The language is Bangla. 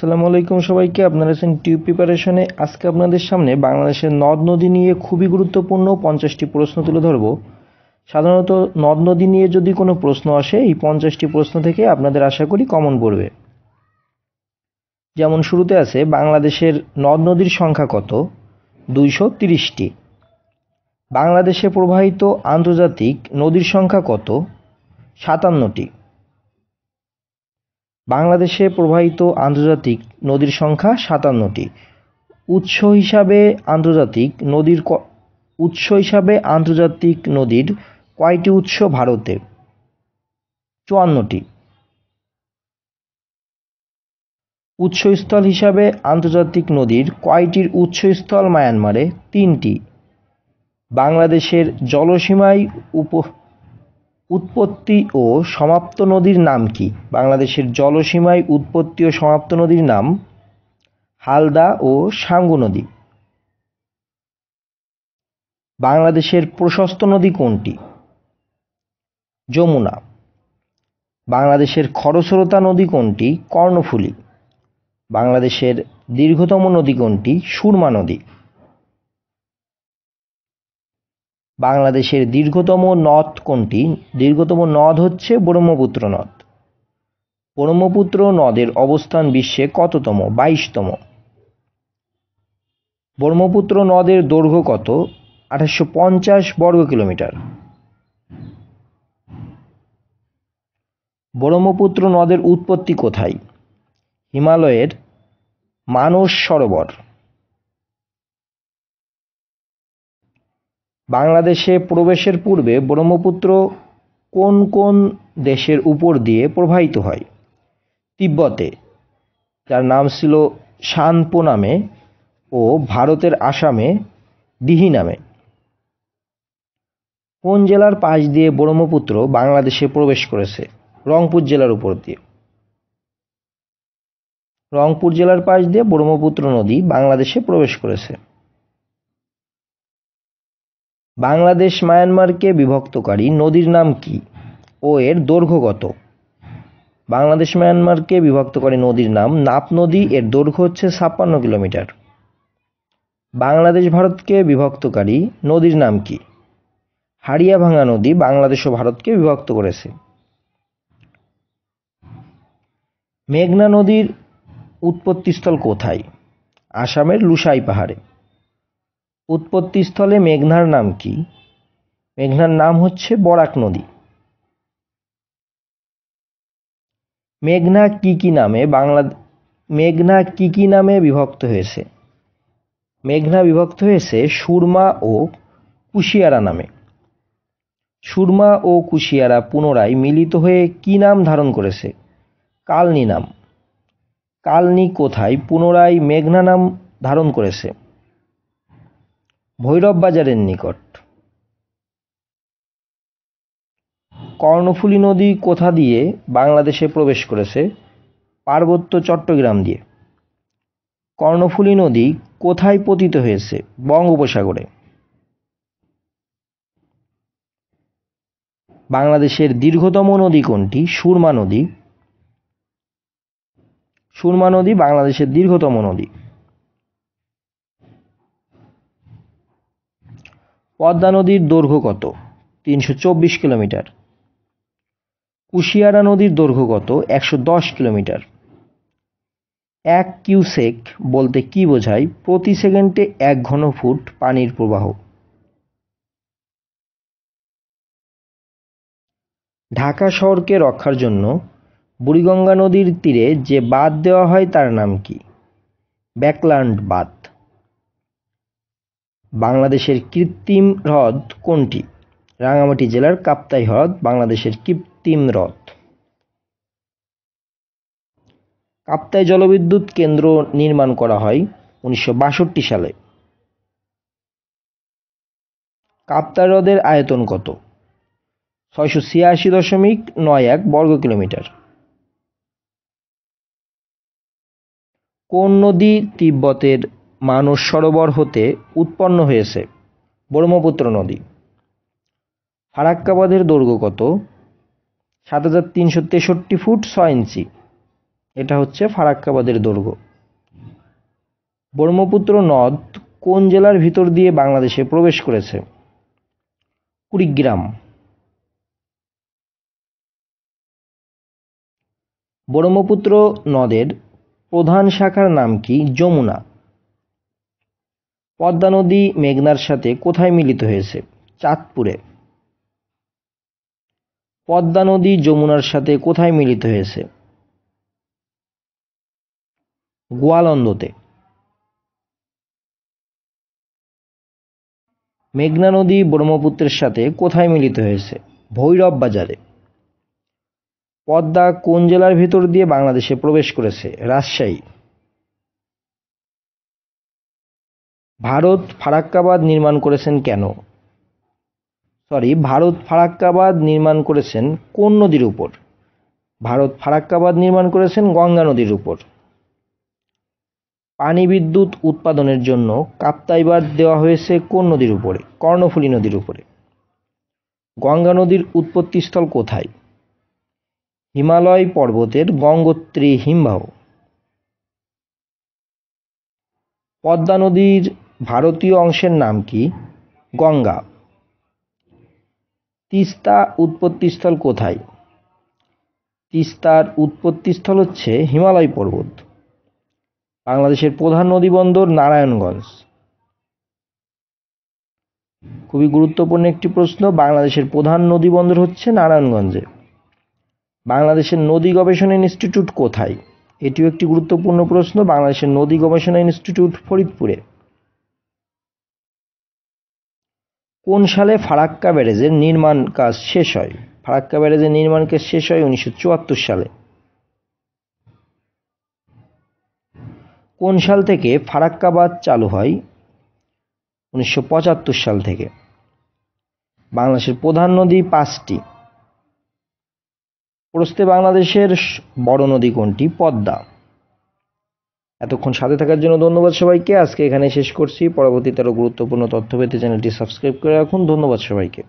আসসালামু আলাইকুম সবাইকে আপনারা আছেন টিউব প্রিপারেশনে আজকে আপনাদের সামনে বাংলাদেশের নদ নদী নিয়ে খুবই গুরুত্বপূর্ণ পঞ্চাশটি প্রশ্ন তুলে ধরব সাধারণত নদ নদী নিয়ে যদি কোনো প্রশ্ন আসে এই পঞ্চাশটি প্রশ্ন থেকে আপনাদের আশা করি কমন পড়বে যেমন শুরুতে আছে বাংলাদেশের নদ নদীর সংখ্যা কত দুইশো তিরিশটি বাংলাদেশে প্রবাহিত আন্তর্জাতিক নদীর সংখ্যা কত সাতান্নটি বাংলাদেশে প্রবাহিত আন্তর্জাতিক নদীর সংখ্যা সাতান্নটি উৎস হিসাবে আন্তর্জাতিক নদীর উৎস হিসাবে আন্তর্জাতিক নদীর কয়টি উৎস ভারতে চুয়ান্নটি উৎসস্থল হিসাবে আন্তর্জাতিক নদীর কয়টির উৎসস্থল মায়ানমারে তিনটি বাংলাদেশের জলসীমায় উপ উৎপত্তি ও সমাপ্ত নদীর নাম কি বাংলাদেশের জলসীমায় উৎপত্তি ও সমাপ্ত নদীর নাম হালদা ও সাঙ্গু নদী বাংলাদেশের প্রশস্ত নদী কোনটি যমুনা বাংলাদেশের খরস্রোতা নদী কোনটি কর্ণফুলী বাংলাদেশের দীর্ঘতম নদী কোনটি সুরমা নদী বাংলাদেশের দীর্ঘতম নদ কোনটি দীর্ঘতম নদ হচ্ছে ব্রহ্মপুত্র নদ ব্রহ্মপুত্র নদের অবস্থান বিশ্বে কততম বাইশতম ব্রহ্মপুত্র নদের দৈর্ঘ্য কত আঠাশশো পঞ্চাশ বর্গ কিলোমিটার ব্রহ্মপুত্র নদের উৎপত্তি কোথায় হিমালয়ের মানস সরোবর বাংলাদেশে প্রবেশের পূর্বে ব্রহ্মপুত্র কোন কোন দেশের উপর দিয়ে প্রবাহিত হয় তিব্বতে যার নাম ছিল শানপো নামে ও ভারতের আসামে দিহি নামে কোন জেলার পাশ দিয়ে ব্রহ্মপুত্র বাংলাদেশে প্রবেশ করেছে রংপুর জেলার উপর দিয়ে রংপুর জেলার পাশ দিয়ে ব্রহ্মপুত্র নদী বাংলাদেশে প্রবেশ করেছে বাংলাদেশ মায়ানমারকে বিভক্তকারী নদীর নাম কি ও এর দৈর্ঘ্য কত বাংলাদেশ মায়ানমারকে বিভক্তকারী নদীর নাম নাপ নদী এর দৈর্ঘ্য হচ্ছে ছাপ্পান্ন কিলোমিটার বাংলাদেশ ভারতকে বিভক্তকারী নদীর নাম কি হাড়িয়া ভাঙা নদী বাংলাদেশ ও ভারতকে বিভক্ত করেছে মেঘনা নদীর উৎপত্তিস্থল কোথায় আসামের লুসাই পাহাড়ে উৎপত্তিস্থলে মেঘনার নাম কি মেঘনার নাম হচ্ছে বরাক নদী মেঘনা কি কি নামে বাংলা মেঘনা কি কি নামে বিভক্ত হয়েছে মেঘনা বিভক্ত হয়েছে সুরমা ও কুশিয়ারা নামে সুরমা ও কুশিয়ারা পুনরায় মিলিত হয়ে কি নাম ধারণ করেছে কালনি নাম কালনি কোথায় পুনরায় মেঘনা নাম ধারণ করেছে ভৈরব বাজারের নিকট কর্ণফুলী নদী কোথা দিয়ে বাংলাদেশে প্রবেশ করেছে পার্বত্য চট্টগ্রাম দিয়ে কর্ণফুলী নদী কোথায় পতিত হয়েছে বঙ্গোপসাগরে বাংলাদেশের দীর্ঘতম নদী কোনটি সুরমা নদী সুরমা নদী বাংলাদেশের দীর্ঘতম নদী পদ্মা নদীর দৈর্ঘ্য কত তিনশো চব্বিশ কিলোমিটার কুশিয়ারা নদীর দৈর্ঘ্য কত একশো দশ কিলোমিটার এক কিউসেক বলতে কি বোঝায় প্রতি সেকেন্ডে এক ঘন ফুট পানির প্রবাহ ঢাকা শহরকে রক্ষার জন্য বুড়িগঙ্গা নদীর তীরে যে বাঁধ দেওয়া হয় তার নাম কি ব্যাকল্যান্ড বাঁধ বাংলাদেশের কৃত্রিম হ্রদ কোনটি রাঙ্গামাটি জেলার কাপ্তাই হ্রদ বাংলাদেশের কৃত্রিম হ্রদ কাপ্তাই জলবিদ্যুৎ কেন্দ্র নির্মাণ করা হয় উনিশশো সালে কাপ্তাই হ্রদের আয়তন কত ছয়শো ছিয়াশি দশমিক নয় এক বর্গ কিলোমিটার কোন নদী তিব্বতের মানস সরোবর হতে উৎপন্ন হয়েছে ব্রহ্মপুত্র নদী ফারাক্কাবাদের দৈর্ঘ্য কত সাত হাজার তিনশো তেষট্টি ফুট ছয় ইঞ্চি এটা হচ্ছে ফারাক্কাবাদের দৈর্ঘ্য ব্রহ্মপুত্র নদ কোন জেলার ভিতর দিয়ে বাংলাদেশে প্রবেশ করেছে কুড়িগ্রাম ব্রহ্মপুত্র নদের প্রধান শাখার নাম কি যমুনা পদ্মা নদী মেঘনার সাথে কোথায় মিলিত হয়েছে চাঁদপুরে পদ্মা নদী যমুনার সাথে কোথায় মিলিত হয়েছে গোয়ালন্দতে মেঘনা নদী ব্রহ্মপুত্রের সাথে কোথায় মিলিত হয়েছে ভৈরব বাজারে পদ্মা কোন জেলার ভেতর দিয়ে বাংলাদেশে প্রবেশ করেছে রাজশাহী ভারত ফারাক্কাবাদ নির্মাণ করেছেন কেন সরি ভারত ফারাক্কাবাদ নির্মাণ করেছেন কোন নদীর উপর ভারত ফারাক্কাবাদ নির্মাণ করেছেন গঙ্গা নদীর উপর পানি বিদ্যুৎ উৎপাদনের জন্য কাপ্তাইবাদ দেওয়া হয়েছে কোন নদীর উপরে কর্ণফুলী নদীর উপরে গঙ্গা নদীর উৎপত্তিস্থল কোথায় হিমালয় পর্বতের গঙ্গোত্রী হিমবাহ পদ্মা নদীর ভারতীয় অংশের নাম কি গঙ্গা তিস্তা উৎপত্তিস্থল কোথায় তিস্তার উৎপত্তিস্থল হচ্ছে হিমালয় পর্বত বাংলাদেশের প্রধান নদীবন্দর নারায়ণগঞ্জ খুবই গুরুত্বপূর্ণ একটি প্রশ্ন বাংলাদেশের প্রধান নদীবন্দর হচ্ছে নারায়ণগঞ্জে বাংলাদেশের নদী গবেষণা ইনস্টিটিউট কোথায় এটিও একটি গুরুত্বপূর্ণ প্রশ্ন বাংলাদেশের নদী গবেষণা ইনস্টিটিউট ফরিদপুরে কোন সালে ফারাক্কা ব্যারেজের নির্মাণ কাজ শেষ হয় ফারাক্কা ব্যারেজের নির্মাণ কাজ শেষ হয় উনিশশো সালে কোন সাল থেকে ফারাক্কাবাদ চালু হয় উনিশশো সাল থেকে বাংলাদেশের প্রধান নদী পাঁচটি প্রস্তে বাংলাদেশের বড় নদী কোনটি পদ্মা এতক্ষণ সাথে থাকার জন্য ধন্যবাদ সবাইকে আজকে এখানে শেষ করছি পরবর্তীতে আরও গুরুত্বপূর্ণ তথ্য পেতে চ্যানেলটি সাবস্ক্রাইব করে রাখুন ধন্যবাদ সবাইকে